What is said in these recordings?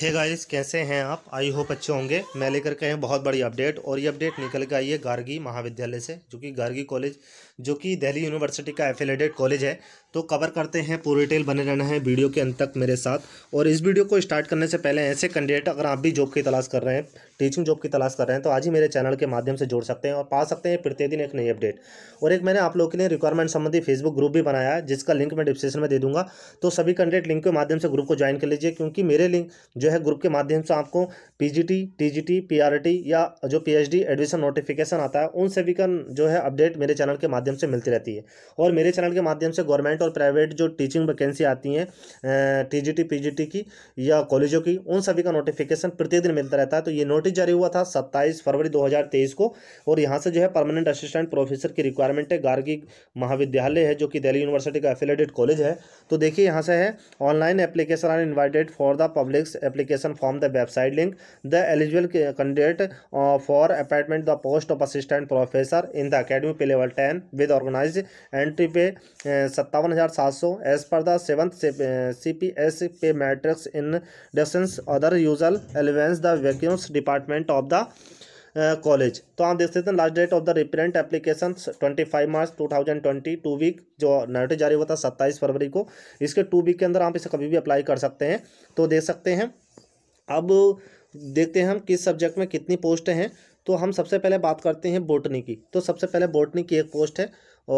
hey guys कैसे हैं आप आई होप अच्छे होंगे मैं लेकर के हैं बहुत बड़ी अपडेट और ये अपडेट निकल के आई है गार्गी महाविद्यालय से जो कि गार्गी कॉलेज जो कि दिल्ली यूनिवर्सिटी का एफिलेटेड कॉलेज है तो कवर करते हैं पूरी डिटेल बने रहना है वीडियो के अंत तक मेरे साथ और इस वीडियो को स्टार्ट करने से पहले ऐसे कैंडिडेट अगर आप भी जॉब की तलाश कर रहे हैं टीचिंग जॉब की तलाश कर रहे हैं तो आज ही मेरे चैनल के माध्यम से जोड़ सकते हैं और पा सकते हैं प्रतिदिन एक नई अपडेट और एक मैंने आप लोगों के लिए रिक्वायरमेंट संबंधी फेसबुक ग्रुप भी बनाया है जिसका लिंक मैं डिस्क्रिप्शन में दे दूँगा तो सभी कैंडिडेट लिंक के माध्यम से ग्रुप को ज्वाइन कर लीजिए क्योंकि मेरे लिंक जो है ग्रुप के माध्यम से आपको पी जी टी या जो पी एडमिशन नोटिफिकेशन आता है उन सभी का जो है अपडेट मेरे चैनल के माध्यम माध्यम से मिलती रहती है और मेरे चैनल के माध्यम से गवर्नमेंट और प्राइवेट जो टीचिंग वैकेंसी आती हैं टी पीजीटी की या कॉलेजों की उन सभी का नोटिफिकेशन प्रत्येक दिन मिलता रहता है तो ये नोटिस जारी हुआ था सत्ताईस फरवरी दो को और यहाँ से जो है परमानेंट असिस्टेंट प्रोफेसर की रिक्वायरमेंट है गार्गी महाविद्यालय है जो कि दिल्ली यूनिवर्सिटी का एफिलेटेड कॉलेज है तो देखिए यहाँ से है online application are invited for the publics application form the website link the eligible candidate for appointment the post of assistant professor in the academy pay level ten with organize entry pay सत्तावन हज़ार सात सौ as per the seventh C P S पे matrix in distance other usual allowances the vacuums department of the college तो आप देख सकते हैं last date of the reprint application twenty five March two thousand twenty two week जो notice जारी हुआ था सत्ताईस फरवरी को इसके टू वीक के अंदर आप इसे कभी भी अप्लाई कर सकते हैं तो देख सकते हैं अब देखते हैं हम किस सब्जेक्ट में कितनी पोस्ट हैं तो हम सबसे पहले बात करते हैं बोटनी की तो सबसे पहले बोटनी की एक पोस्ट है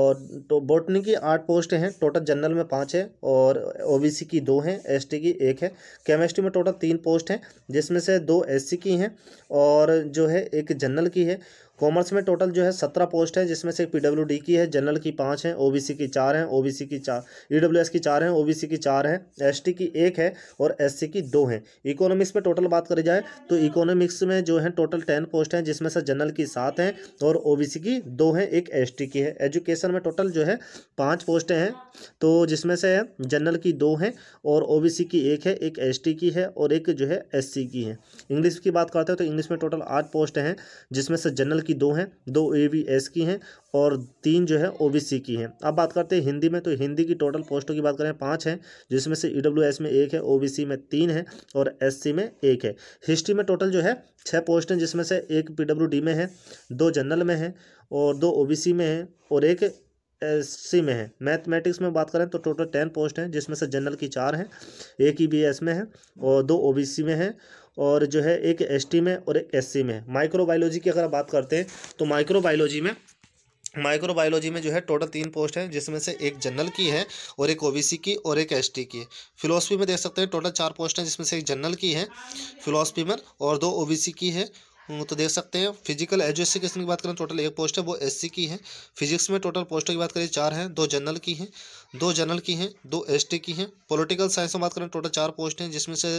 और तो बोटनी की आठ पोस्ट हैं टोटल जनरल में पाँच है और ओबीसी की दो हैं एसटी की एक है केमिस्ट्री में टोटल तीन पोस्ट हैं जिसमें से दो एससी की हैं और जो है एक जनरल की है कॉमर्स में टोटल जो है सत्रह पोस्ट है जिसमें से डी की है जनरल की पाँच हैं ओबीसी की चार हैं ओबीसी की चार एस की चार हैं ओबीसी की चार हैं एसटी की एक है और एससी की दो हैं इकोनॉमिक्स में टोटल बात करी जाए तो इकोनॉमिक्स में जो है टोटल टेन पोस्ट हैं जिसमें से जनरल की सात हैं और ओ की दो हैं एक एस की है एजुकेशन में टोटल जो है पाँच पोस्टें हैं तो जिसमें से जनरल की दो हैं और ओ की एक है एक एस की है और एक जो है एस की है इंग्लिश की बात करते हैं तो इंग्लिश में टोटल आठ पोस्ट हैं जिसमें से जनरल की दो हैं दो ए एस की हैं और तीन जो है ओ बी सी की हैं अब बात करते हैं हिंदी में तो हिंदी की टोटल पोस्टों की बात करें पाँच हैं जिसमें से ई डब्ल्यू एस में एक है ओ बी सी में तीन है और एस सी में एक है हिस्ट्री में टोटल जो है छः पोस्ट हैं जिसमें से एक पी डब्ल्यू डी में है दो जनरल में है और दो ओ बी सी में है और एक सी में है मैथमेटिक्स में बात करें तो टोटल टेन पोस्ट हैं जिसमें से जनरल की चार हैं एक ई बी एस में है और दो ओ बी सी में है और जो है एक एस टी में और एक एस सी में माइक्रोबायोलॉजी की अगर बात करते हैं तो माइक्रोबायोलॉजी में माइक्रोबायोलॉजी में जो है टोटल तीन पोस्ट हैं जिसमें से एक जनरल की है और एक ओबीसी की और एक एसटी की है फिलोसफी में देख सकते हैं टोटल चार पोस्ट हैं जिसमें से एक जनरल की है फिलोसफी में और दो ओबीसी की है तो देख सकते हैं फिजिकल एजुकेशन की बात करें टोटल एक पोस्ट है वो एससी की है फिजिक्स में टोटल पोस्टों की बात करें चार हैं दो जनरल की हैं दो जनरल की हैं दो एसटी की हैं पॉलिटिकल साइंस में बात करें टोटल चार पोस्ट हैं जिसमें से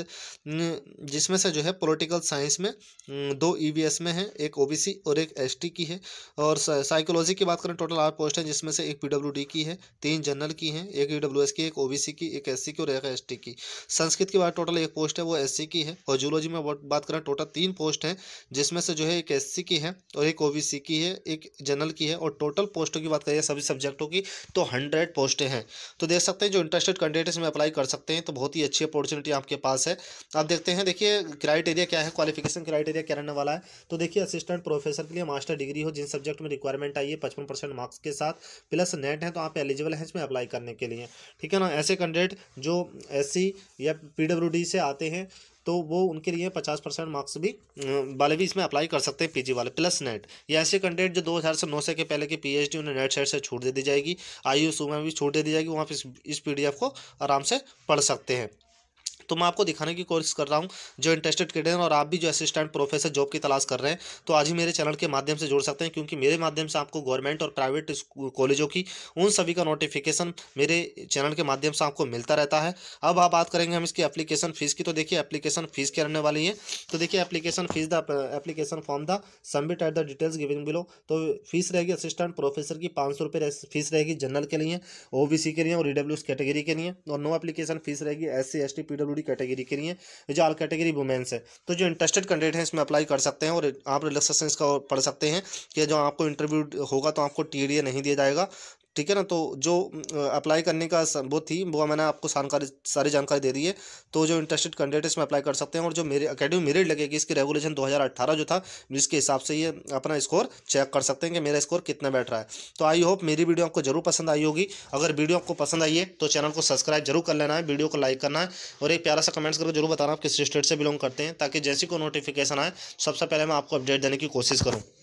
जिसमें से जो है पॉलिटिकल साइंस में दो ईवीएस e में है एक ओबीसी और एक एसटी की है और साइकोलॉजी की बात करें टोटल आठ पोस्ट हैं जिसमें से एक पी की है तीन जनरल की हैं एक ई e की एक ओ की एक एस की और एक एस की संस्कृत की बात टोटल एक पोस्ट है वो एस की है और जूलॉजी में बात करें टोटल तीन पोस्ट हैं जिसमें से जो है एक एस की है और एक ओ की है एक जनरल की है और टोटल पोस्टों की बात करें सभी सब्जेक्टों की तो हंड्रेड पोस्टें हैं हैं तो देख सकते हैं जो इंटरेस्टेड कैंडिडेट इसमें अप्लाई कर सकते हैं तो बहुत ही अच्छी अपॉर्चुनिटी आपके पास है आप देखते हैं देखिए क्राइटेरिया क्या है क्वालिफिकेशन क्राइटेरिया क्या रहने वाला है तो देखिए असिस्टेंट प्रोफेसर के लिए मास्टर डिग्री हो जिन सब्जेक्ट में रिक्वायरमेंट आई है पचपन परसेंट मार्क्स के साथ प्लस नेट है तो आप एलिजिबल हैं इसमें अप्लाई करने के लिए ठीक है ना ऐसे कैंडिडेट जो एस या पी से आते हैं तो वो उनके लिए पचास परसेंट मार्क्स भी वाले भी इसमें अप्लाई कर सकते हैं पीजी वाले प्लस नेट ये ऐसे कैंडिडेट जो दो हज़ार से नौ से के पहले की पीएचडी उन्हें नेट साइड से छूट दे दी जाएगी आई यू में भी छूट दे दी जाएगी वहाँ पर इस पी को आराम से पढ़ सकते हैं तो मैं आपको दिखाने की कोशिश कर रहा हूँ जो इंटरेस्टेड कैडेट और आप भी जो असिस्टेंट प्रोफेसर जॉब की तलाश कर रहे हैं तो आज ही मेरे चैनल के माध्यम से जुड़ सकते हैं क्योंकि मेरे माध्यम से आपको गवर्नमेंट और प्राइवेट कॉलेजों की उन सभी का नोटिफिकेशन मेरे चैनल के माध्यम से आपको मिलता रहता है अब आप बात करेंगे हम इसकी एप्लीकेशन फ़ीस की तो देखिए एप्लीकेशन फ़ीस क्या रहने वाली है तो देखिए application fees the application form the submit at the details giving below तो फीस रहेगी असिस्टेंट प्रोफेसर की पाँच सौ रुपये फीस रहेगी जनरल के लिए ओबीसी के लिए और ईडब्ल्यू कैटेगरी के लिए और नो एप्लीकेशन फीस रहेगी S C S T D category के लिए जो ऑल कैटेगरी वुमेंस है तो जो इंटरेस्टेड कैंडिडेट हैं इसमें अप्लाई कर सकते हैं और आप रिलेक्सेशन इसका पढ़ सकते हैं कि जो आपको इंटरव्यू होगा तो आपको टी नहीं दिया जाएगा ठीक है ना तो जो अप्लाई करने का वो थी वो मैंने आपको जानकारी सारी जानकारी दे दी है तो जो इंटरेस्टेड कैंडिडेट इसमें अप्लाई कर सकते हैं और जो मेरे अकेडमी मेरिट लगेगी इसकी रेगुलेशन 2018 जो था जिसके हिसाब से ये अपना स्कोर चेक कर सकते हैं कि मेरा स्कोर कितना बैठ रहा है तो आई होप मेरी वीडियो आपको जरूर पसंद आई होगी अगर वीडियो आपको पसंद आई है तो चैनल को सब्सक्राइब जरूर कर लेना है वीडियो को लाइक करना है और एक प्यारा सा कमेंट्स करके जरूर बताना आप किस स्टेट से बिलोंग करते हैं ताकि जैसी कोई नोटिफिकेशन आए सबसे पहले मैं आपको अपडेट देने की कोशिश करूँ